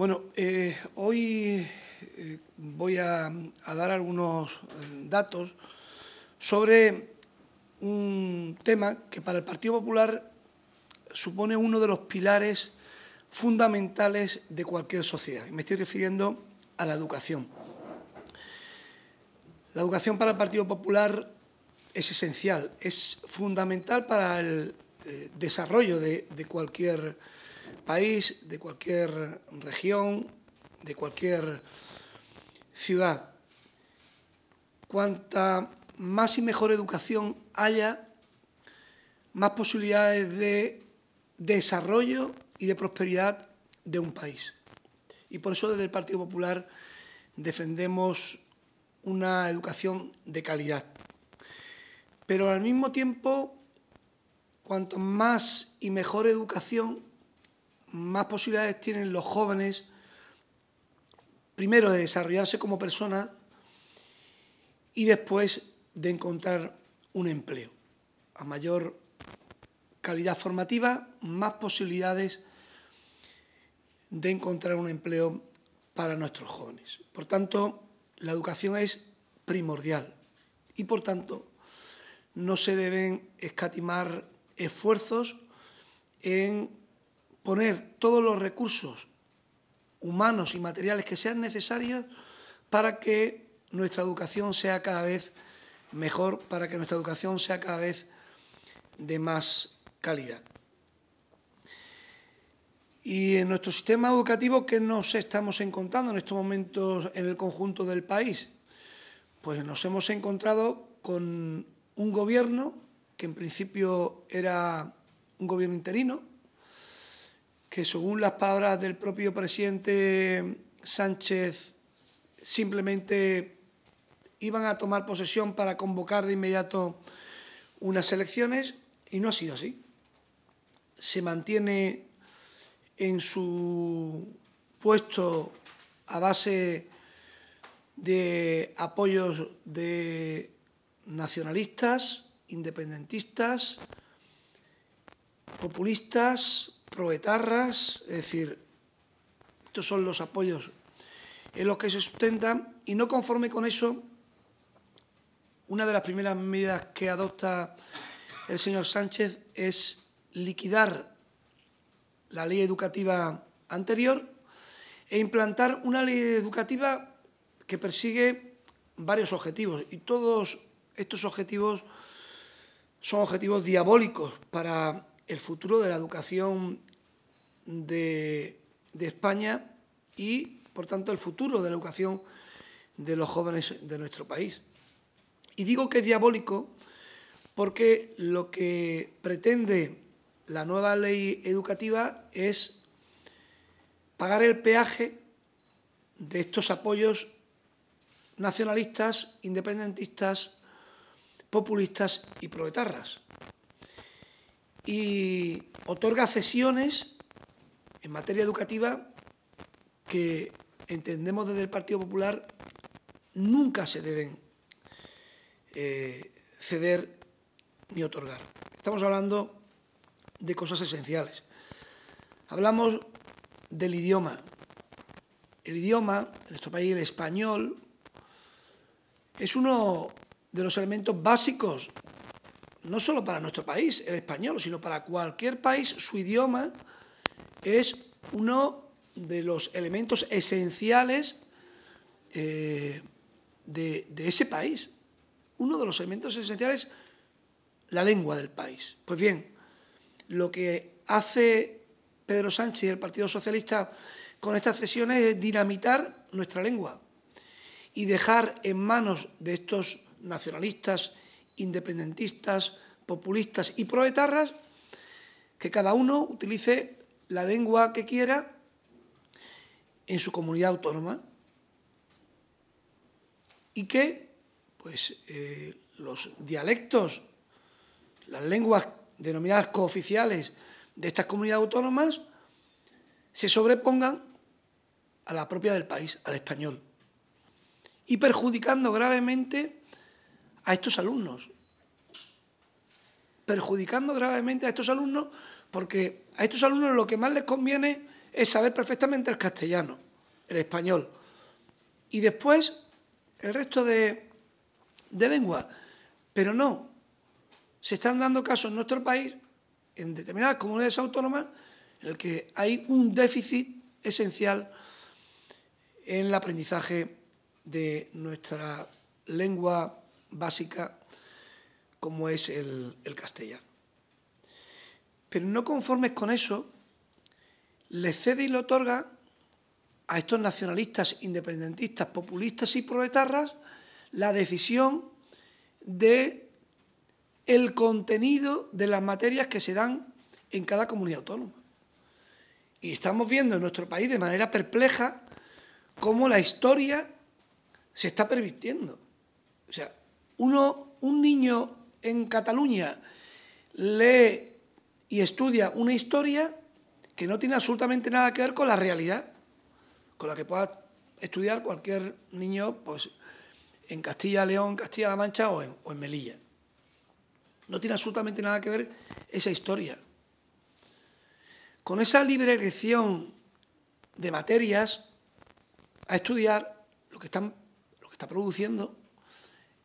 Bueno, eh, hoy eh, voy a, dar algunos eh, datos sobre un tema que para el Partido Popular supone uno de los pilares fundamentales de cualquier sociedad. me estoy refiriendo a la educación. La educación para el Partido Popular es esencial, es fundamental para el desarrollo de, de cualquier sociedad país, de cualquier región, de cualquier ciudad. Cuanta más y mejor educación haya, más posibilidades de desarrollo y de prosperidad de un país. Y por eso desde el Partido Popular defendemos una educación de calidad. Pero al mismo tiempo, cuanto más y mejor educación más posibilidades tienen los jóvenes, primero de desarrollarse como personas y después de encontrar un empleo. A mayor calidad formativa, más posibilidades de encontrar un empleo para nuestros jóvenes. Por tanto, la educación es primordial y por tanto no se deben escatimar esfuerzos en poner todos los recursos humanos y materiales que sean necesarios para que nuestra educación sea cada vez mejor, para que nuestra educación sea cada vez de más calidad. Y en nuestro sistema educativo, ¿qué nos estamos encontrando en estos momentos en el conjunto del país? Pues nos hemos encontrado con un gobierno que en principio era un gobierno interino, que según las palabras del propio presidente Sánchez, simplemente iban a tomar posesión para convocar de inmediato unas elecciones y no ha sido así. Se mantiene en su puesto a base de apoyos de nacionalistas, independentistas, populistas, provetarras es decir, estos son los apoyos en los que se sustentan y no conforme con eso, una de las primeras medidas que adopta el señor Sánchez es liquidar la ley educativa anterior e implantar una ley educativa que persigue varios objetivos y todos estos objetivos son objetivos diabólicos para el futuro de la educación de, España y, por tanto, el futuro de la educación de los jóvenes de nuestro país. Y digo que es diabólico porque lo que pretende la nueva ley educativa es pagar el peaje de estos apoyos nacionalistas, independentistas, populistas y proetarras y otorga cesiones en materia educativa que entendemos desde el Partido Popular nunca se deben eh, ceder ni otorgar. Estamos hablando de cosas esenciales. Hablamos del idioma. El idioma, en nuestro país el español, es uno de los elementos básicos no solo para nuestro país, el español, sino para cualquier país, su idioma es uno de los elementos esenciales eh, de, ese país. Uno de los elementos esenciales, la lengua del país. Pues bien, lo que hace Pedro Sánchez y el Partido Socialista con estas cesiones es dinamitar nuestra lengua y dejar en manos de estos nacionalistas independentistas, populistas y proetarras, que cada uno utilice la lengua que quiera en su comunidad autónoma y que pues, eh, los dialectos, las lenguas denominadas cooficiales de estas comunidades autónomas se sobrepongan a la propia del país, al español, y perjudicando gravemente a estos alumnos, perjudicando gravemente a estos alumnos, porque a estos alumnos lo que más les conviene es saber perfectamente el castellano, el español, y después el resto de, de lenguas. Pero no, se están dando casos en nuestro país, en determinadas comunidades autónomas, en el que hay un déficit esencial en el aprendizaje de nuestra lengua básica como es el, castellano. Pero no conformes con eso, le cede y le otorga a estos nacionalistas, independentistas, populistas y proletarras la decisión de el contenido de las materias que se dan en cada comunidad autónoma. Y estamos viendo en nuestro país de manera perpleja cómo la historia se está pervirtiendo. O sea, un niño en Cataluña lee y estudia una historia que no tiene absolutamente nada que ver con la realidad, con la que pueda estudiar cualquier niño pues, en Castilla, León, Castilla-La Mancha o en, Melilla. No tiene absolutamente nada que ver esa historia. Con esa libre elección de materias a estudiar lo que, están, lo que está produciendo,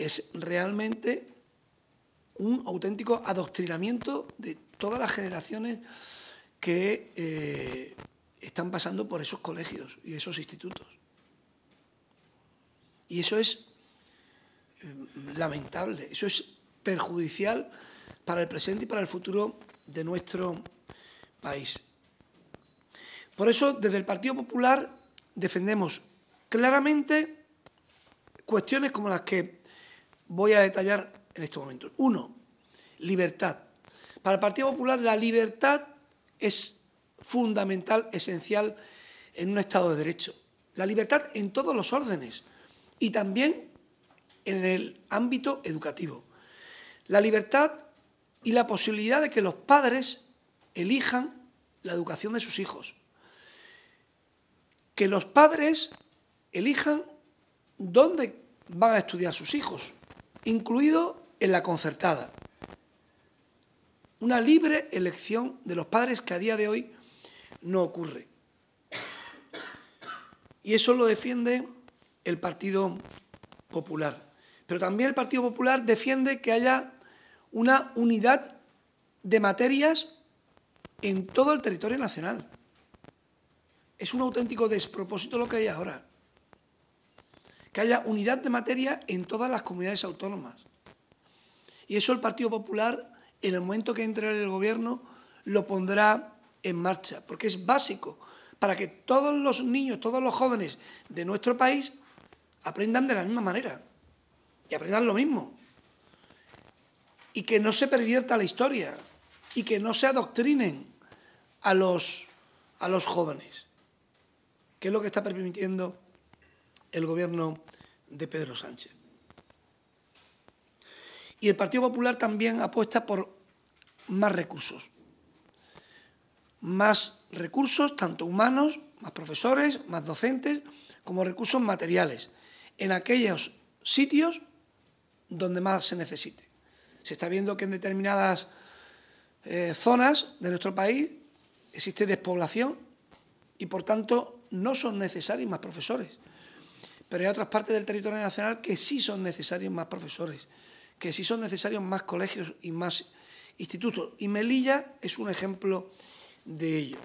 es realmente un auténtico adoctrinamiento de todas las generaciones que eh, están pasando por esos colegios y esos institutos. Y eso es eh, lamentable, eso es perjudicial para el presente y para el futuro de nuestro país. Por eso, desde el Partido Popular defendemos claramente cuestiones como las que voy a detallar en estos momentos. Uno, libertad. Para el Partido Popular la libertad es fundamental, esencial en un Estado de Derecho. La libertad en todos los órdenes y también en el ámbito educativo. La libertad y la posibilidad de que los padres elijan la educación de sus hijos. Que los padres elijan dónde van a estudiar sus hijos incluido en la concertada. Una libre elección de los padres que a día de hoy no ocurre. Y eso lo defiende el Partido Popular. Pero también el Partido Popular defiende que haya una unidad de materias en todo el territorio nacional. Es un auténtico despropósito lo que hay ahora que haya unidad de materia en todas las comunidades autónomas. Y eso el Partido Popular, en el momento que entre en el gobierno, lo pondrá en marcha, porque es básico para que todos los niños, todos los jóvenes de nuestro país aprendan de la misma manera y aprendan lo mismo. Y que no se pervierta la historia y que no se adoctrinen a los, a los jóvenes, que es lo que está permitiendo el gobierno de Pedro Sánchez. Y el Partido Popular también apuesta por más recursos. Más recursos, tanto humanos, más profesores, más docentes, como recursos materiales, en aquellos sitios donde más se necesite. Se está viendo que en determinadas eh, zonas de nuestro país existe despoblación y, por tanto, no son necesarios más profesores pero hay otras partes del territorio nacional que sí son necesarios más profesores, que sí son necesarios más colegios y más institutos. Y Melilla es un ejemplo de ello.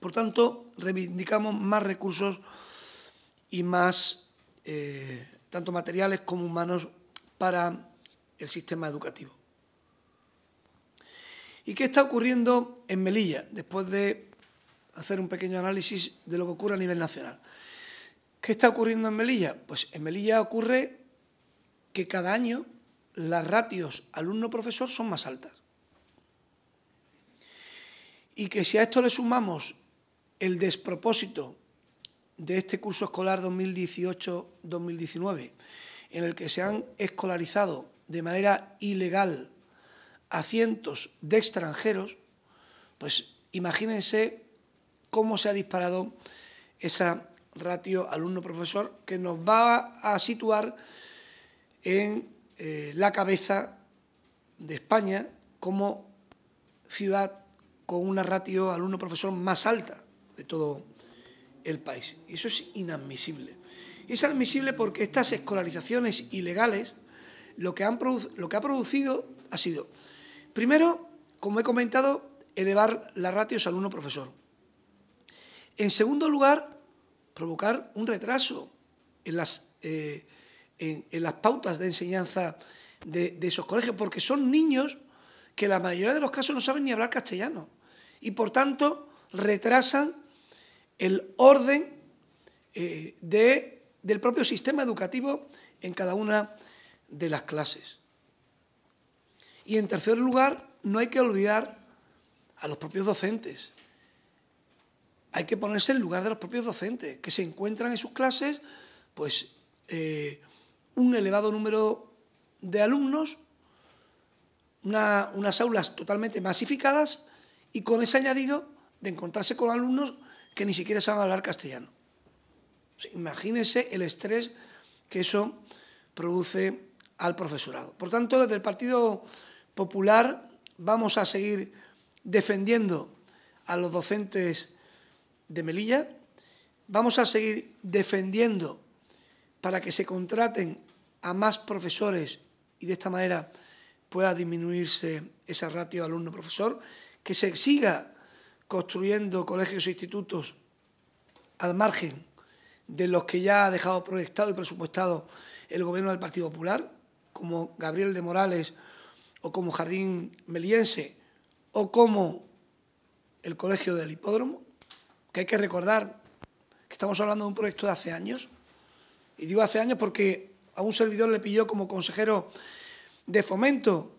Por tanto, reivindicamos más recursos y más, eh, tanto materiales como humanos, para el sistema educativo. ¿Y qué está ocurriendo en Melilla? Después de hacer un pequeño análisis de lo que ocurre a nivel nacional. ¿Qué está ocurriendo en Melilla? Pues en Melilla ocurre que cada año las ratios alumno-profesor son más altas. Y que si a esto le sumamos el despropósito de este curso escolar 2018-2019, en el que se han escolarizado de manera ilegal a cientos de extranjeros, pues imagínense cómo se ha disparado esa ratio alumno-profesor, que nos va a situar en eh, la cabeza de España como ciudad con una ratio alumno-profesor más alta de todo el país. Y eso es inadmisible. Es admisible porque estas escolarizaciones ilegales lo que, han lo que ha producido ha sido, primero, como he comentado, elevar la ratio alumno-profesor. En segundo lugar, provocar un retraso en las, eh, en, las pautas de enseñanza de, esos colegios, porque son niños que la mayoría de los casos no saben ni hablar castellano y por tanto retrasan el orden eh, del propio sistema educativo en cada una de las clases. Y en tercer lugar, no hay que olvidar a los propios docentes, hay que ponerse en lugar de los propios docentes, que se encuentran en sus clases pues, eh, un elevado número de alumnos, unas aulas totalmente masificadas y con ese añadido de encontrarse con alumnos que ni siquiera saben hablar castellano. Imagínense el estrés que eso produce al profesorado. Por tanto, desde el Partido Popular vamos a seguir defendiendo a los docentes de Melilla. Vamos a seguir defendiendo para que se contraten a más profesores y de esta manera pueda disminuirse esa ratio alumno-profesor, que se siga construyendo colegios e institutos al margen de los que ya ha dejado proyectado y presupuestado el gobierno del Partido Popular, como Gabriel de Morales o como Jardín Meliense o como el Colegio del Hipódromo, que hay que recordar que estamos hablando de un proyecto de hace años. Y digo hace años porque a un servidor le pilló como consejero de fomento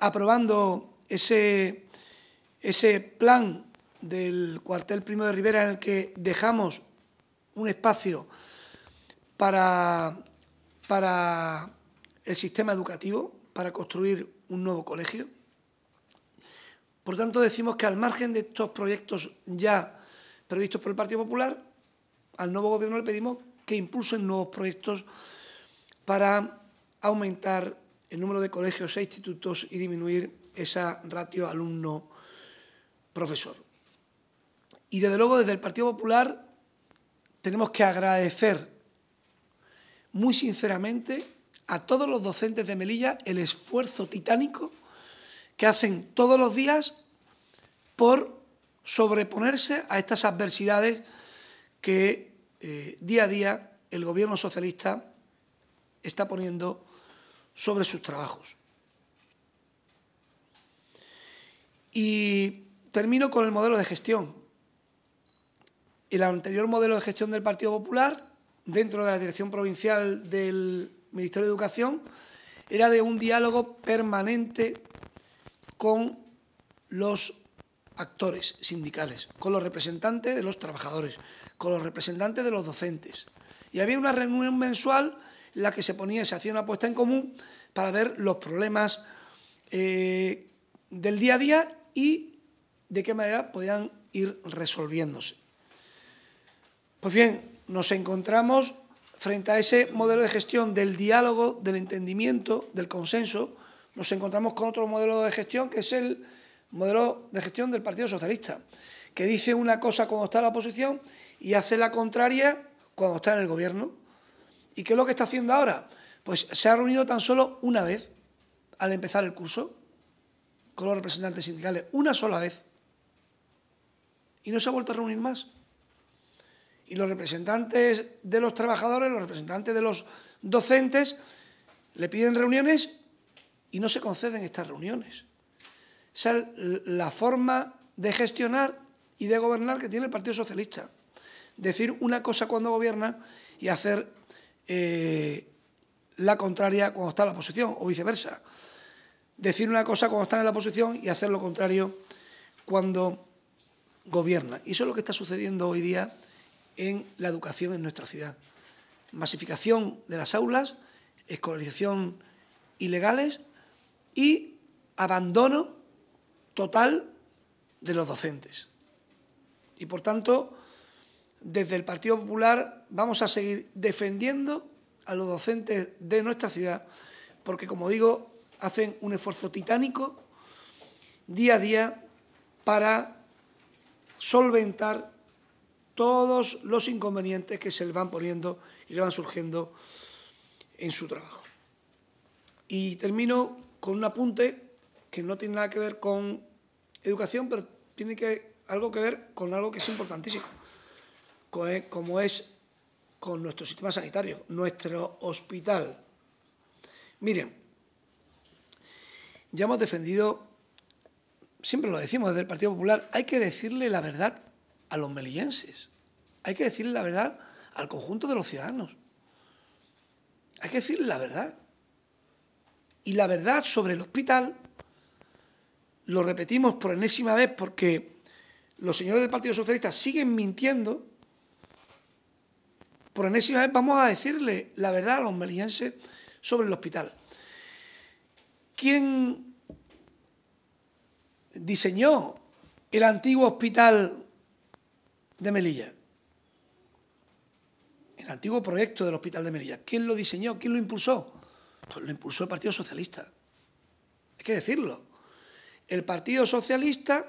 aprobando ese, ese plan del cuartel Primo de Rivera en el que dejamos un espacio para, para el sistema educativo, para construir un nuevo colegio. Por tanto, decimos que al margen de estos proyectos ya previstos por el Partido Popular, al nuevo gobierno le pedimos que impulsen nuevos proyectos para aumentar el número de colegios e institutos y disminuir esa ratio alumno-profesor. Y desde luego desde el Partido Popular tenemos que agradecer muy sinceramente a todos los docentes de Melilla el esfuerzo titánico que hacen todos los días por sobreponerse a estas adversidades que eh, día a día el gobierno socialista está poniendo sobre sus trabajos. Y termino con el modelo de gestión. El anterior modelo de gestión del Partido Popular, dentro de la Dirección Provincial del Ministerio de Educación, era de un diálogo permanente con los actores sindicales, con los representantes de los trabajadores, con los representantes de los docentes. Y había una reunión mensual en la que se ponía, se hacía una apuesta en común para ver los problemas eh, del día a día y de qué manera podían ir resolviéndose. Pues bien, nos encontramos frente a ese modelo de gestión del diálogo, del entendimiento, del consenso, nos encontramos con otro modelo de gestión que es el modelo de gestión del Partido Socialista, que dice una cosa cuando está en la oposición y hace la contraria cuando está en el gobierno. ¿Y qué es lo que está haciendo ahora? Pues se ha reunido tan solo una vez al empezar el curso con los representantes sindicales, una sola vez. Y no se ha vuelto a reunir más. Y los representantes de los trabajadores, los representantes de los docentes, le piden reuniones y no se conceden estas reuniones. Esa es la forma de gestionar y de gobernar que tiene el Partido Socialista. Decir una cosa cuando gobierna y hacer eh, la contraria cuando está en la oposición, o viceversa. Decir una cosa cuando está en la oposición y hacer lo contrario cuando gobierna. Y eso es lo que está sucediendo hoy día en la educación en nuestra ciudad. Masificación de las aulas, escolarización ilegales y abandono total de los docentes. Y por tanto, desde el Partido Popular vamos a seguir defendiendo a los docentes de nuestra ciudad, porque como digo, hacen un esfuerzo titánico día a día para solventar todos los inconvenientes que se le van poniendo y le van surgiendo en su trabajo. Y termino con un apunte que no tiene nada que ver con educación, pero tiene que, algo que ver con algo que es importantísimo, eh, como es con nuestro sistema sanitario, nuestro hospital. Miren, ya hemos defendido, siempre lo decimos desde el Partido Popular, hay que decirle la verdad a los melillenses, hay que decirle la verdad al conjunto de los ciudadanos, hay que decirle la verdad. Y la verdad sobre el hospital lo repetimos por enésima vez porque los señores del Partido Socialista siguen mintiendo, por enésima vez vamos a decirle la verdad a los melillenses sobre el hospital. ¿Quién diseñó el antiguo hospital de Melilla? El antiguo proyecto del hospital de Melilla. ¿Quién lo diseñó? ¿Quién lo impulsó? Pues lo impulsó el Partido Socialista. Hay que decirlo el Partido Socialista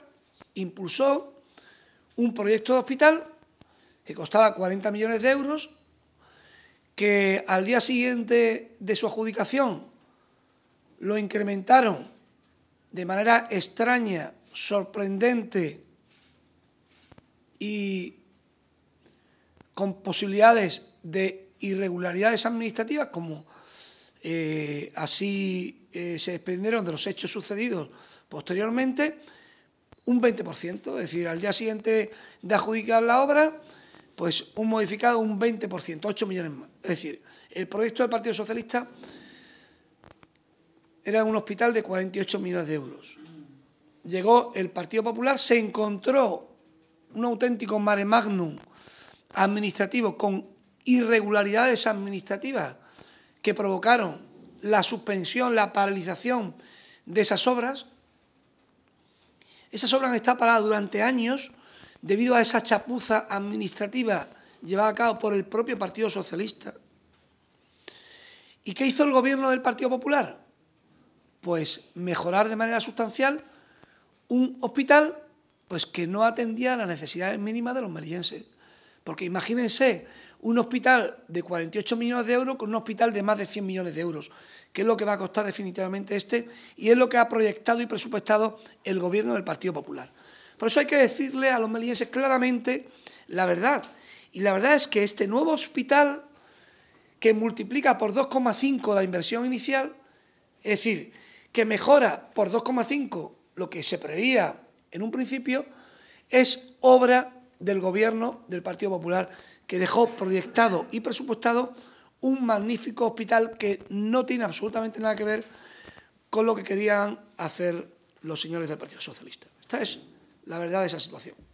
impulsó un proyecto de hospital que costaba 40 millones de euros, que al día siguiente de su adjudicación lo incrementaron de manera extraña, sorprendente y con posibilidades de irregularidades administrativas, como eh, así eh, se desprendieron de los hechos sucedidos Posteriormente, un 20%, es decir, al día siguiente de adjudicar la obra, pues un modificado un 20%, 8 millones más. Es decir, el proyecto del Partido Socialista era un hospital de 48 millones de euros. Llegó el Partido Popular, se encontró un auténtico mare magnum administrativo con irregularidades administrativas que provocaron la suspensión, la paralización de esas obras esa obras han estado paradas durante años debido a esa chapuza administrativa llevada a cabo por el propio Partido Socialista. ¿Y qué hizo el gobierno del Partido Popular? Pues mejorar de manera sustancial un hospital pues que no atendía a las necesidades mínimas de los melillenses. Porque imagínense un hospital de 48 millones de euros con un hospital de más de 100 millones de euros que es lo que va a costar definitivamente este, y es lo que ha proyectado y presupuestado el gobierno del Partido Popular. Por eso hay que decirle a los melienses claramente la verdad. Y la verdad es que este nuevo hospital, que multiplica por 2,5 la inversión inicial, es decir, que mejora por 2,5 lo que se preveía en un principio, es obra del gobierno del Partido Popular que dejó proyectado y presupuestado un magnífico hospital que no tiene absolutamente nada que ver con lo que querían hacer los señores del Partido Socialista. Esta es la verdad de esa situación.